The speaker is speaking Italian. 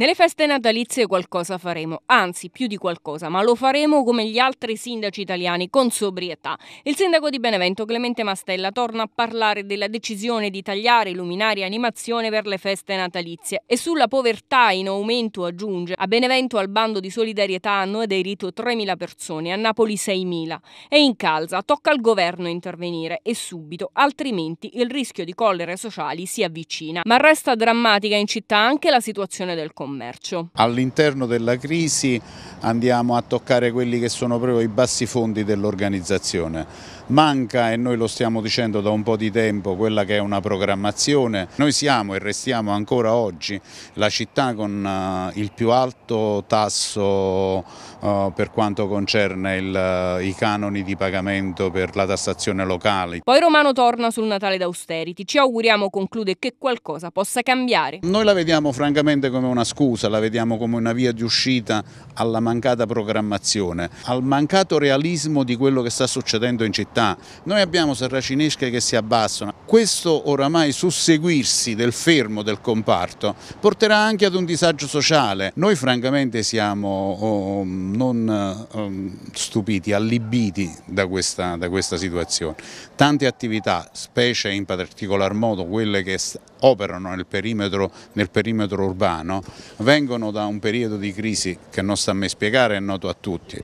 Nelle feste natalizie qualcosa faremo, anzi più di qualcosa, ma lo faremo come gli altri sindaci italiani, con sobrietà. Il sindaco di Benevento, Clemente Mastella, torna a parlare della decisione di tagliare luminari e animazione per le feste natalizie e sulla povertà in aumento aggiunge a Benevento al bando di solidarietà hanno aderito 3.000 persone, a Napoli 6.000. È in calza tocca al governo intervenire e subito, altrimenti il rischio di collere sociali si avvicina. Ma resta drammatica in città anche la situazione del comune commercio. All'interno della crisi andiamo a toccare quelli che sono proprio i bassi fondi dell'organizzazione. Manca, e noi lo stiamo dicendo da un po' di tempo, quella che è una programmazione. Noi siamo e restiamo ancora oggi la città con eh, il più alto tasso eh, per quanto concerne il, eh, i canoni di pagamento per la tassazione locale. Poi Romano torna sul Natale d'Austerity. Ci auguriamo, conclude, che qualcosa possa cambiare. Noi la vediamo francamente come una scuola scusa, la vediamo come una via di uscita alla mancata programmazione, al mancato realismo di quello che sta succedendo in città. Noi abbiamo serracinesche che si abbassano, questo oramai susseguirsi del fermo del comparto porterà anche ad un disagio sociale. Noi francamente siamo oh, non oh, stupiti, allibiti da questa, da questa situazione. Tante attività, specie in particolar modo quelle che operano nel perimetro, nel perimetro urbano, vengono da un periodo di crisi che non sta a me spiegare, è noto a tutti.